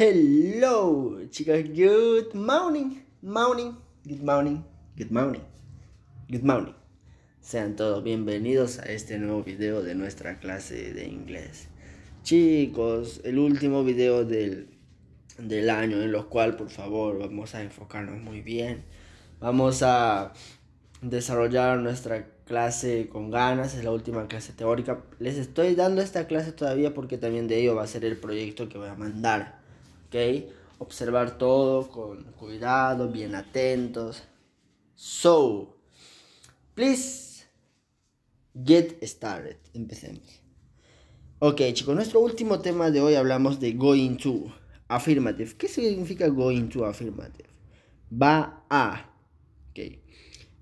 Hello, chicas. Good morning. Morning. Good morning. Good morning. Good morning. Sean todos bienvenidos a este nuevo video de nuestra clase de inglés. Chicos, el último video del, del año en lo cual por favor vamos a enfocarnos muy bien. Vamos a desarrollar nuestra clase con ganas, es la última clase teórica. Les estoy dando esta clase todavía porque también de ello va a ser el proyecto que voy a mandar. ¿ok? Observar todo con cuidado, bien atentos. So, please get started. Empecemos. Ok, chicos, nuestro último tema de hoy hablamos de going to affirmative. ¿Qué significa going to affirmative? Va a. Ok,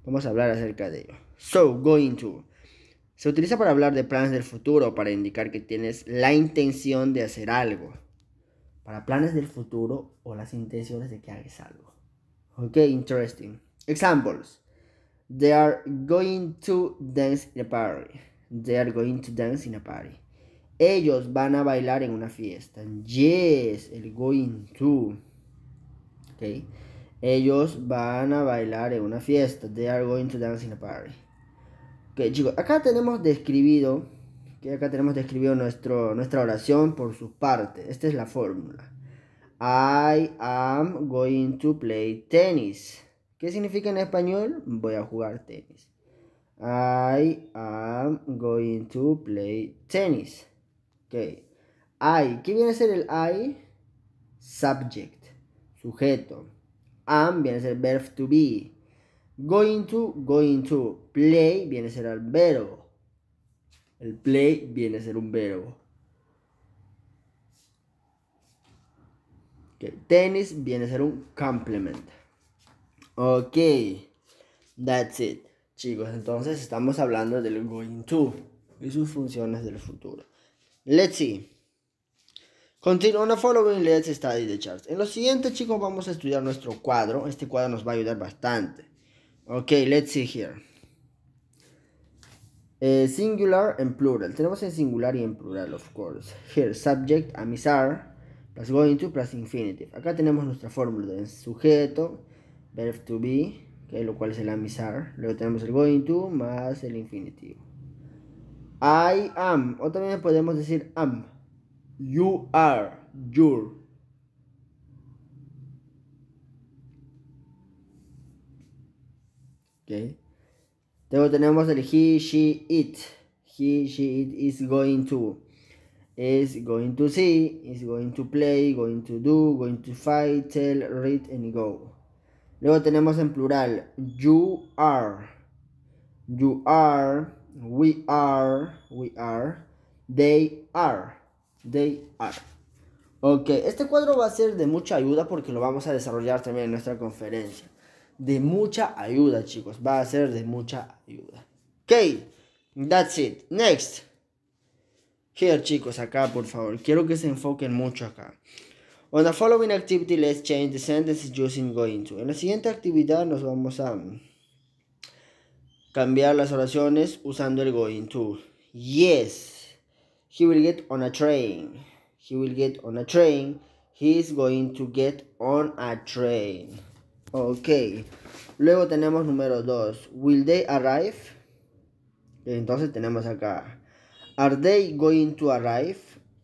vamos a hablar acerca de ello. So, going to. Se utiliza para hablar de planes del futuro, para indicar que tienes la intención de hacer algo para planes del futuro o las intenciones de que hagas algo. Ok, interesting. Examples. They are going to dance in a party. They are going to dance in a party. Ellos van a bailar en una fiesta. Yes, el going to. Ok. Ellos van a bailar en una fiesta. They are going to dance in a party. Ok, chicos, acá tenemos describido y acá tenemos describido nuestra oración por su parte. Esta es la fórmula. I am going to play tennis. ¿Qué significa en español? Voy a jugar tenis. I am going to play tennis. Ok. I. ¿Qué viene a ser el I? Subject. Sujeto. Am viene a ser verb to be. Going to, going to. Play viene a ser el verbo. El play viene a ser un verbo. El Tenis viene a ser un complement. Ok. That's it. Chicos, entonces estamos hablando del going to y sus funciones del futuro. Let's see. Continúa on following let's study the charts. En lo siguiente, chicos, vamos a estudiar nuestro cuadro. Este cuadro nos va a ayudar bastante. Ok, let's see here. Eh, singular en plural. Tenemos en singular y en plural, of course. Here, subject, amizar, plus going to, plus infinitive. Acá tenemos nuestra fórmula de sujeto, verb to be, que lo cual es el amizar. Luego tenemos el going to más el infinitivo. I am, o también podemos decir am. You are, your. Okay. Luego tenemos el he, she, it. He, she, it is going to. Is going to see, is going to play, going to do, going to fight, tell, read and go. Luego tenemos en plural you are. You are, we are, we are, they are, they are. Ok, este cuadro va a ser de mucha ayuda porque lo vamos a desarrollar también en nuestra conferencia de mucha ayuda, chicos. Va a ser de mucha ayuda. Ok, that's it. Next. Here, chicos, acá, por favor. Quiero que se enfoquen mucho acá. On the following activity, let's change the sentences using going to. En la siguiente actividad nos vamos a cambiar las oraciones usando el going to. Yes, he will get on a train. He will get on a train. He is going to get on a train. Ok. Luego tenemos número 2. Will they arrive? Entonces tenemos acá. Are they going to arrive?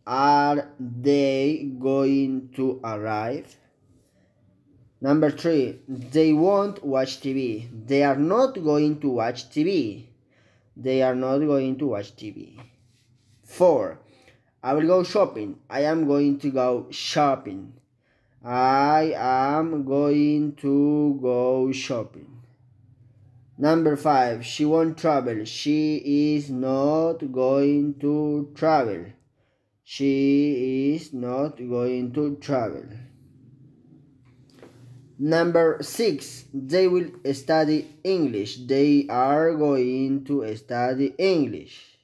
Are they going to arrive? Number 3. They won't watch TV. They are not going to watch TV. They are not going to watch TV. 4. I will go shopping. I am going to go shopping. I am going to go shopping. Number five, she won't travel. She is not going to travel. She is not going to travel. Number six, they will study English. They are going to study English.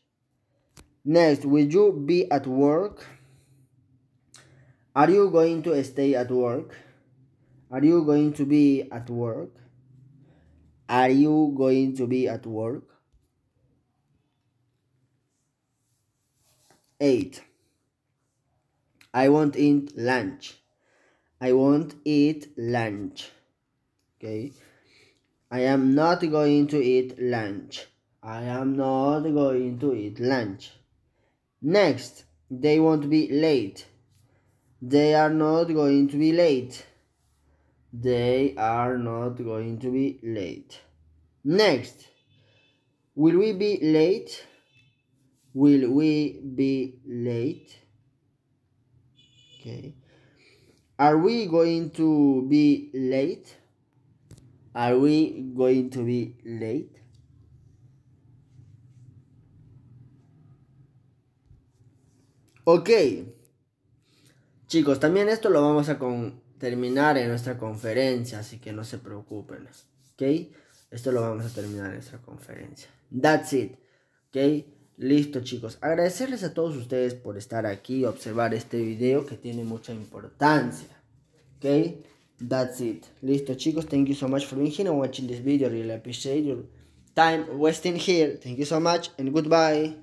Next, will you be at work? Are you going to stay at work? Are you going to be at work? Are you going to be at work? 8. I won't eat lunch. I won't eat lunch. Okay. I am not going to eat lunch. I am not going to eat lunch. Next, they won't be late. They are not going to be late. They are not going to be late. Next. Will we be late? Will we be late? Okay. Are we going to be late? Are we going to be late? Okay. Chicos, también esto lo vamos a terminar en nuestra conferencia, así que no se preocupen, ¿ok? Esto lo vamos a terminar en nuestra conferencia. That's it, ¿ok? Listo chicos, agradecerles a todos ustedes por estar aquí, y observar este video que tiene mucha importancia, ¿ok? That's it. Listo chicos, thank you so much for being here and watching this video, really appreciate your time wasting here, thank you so much and goodbye.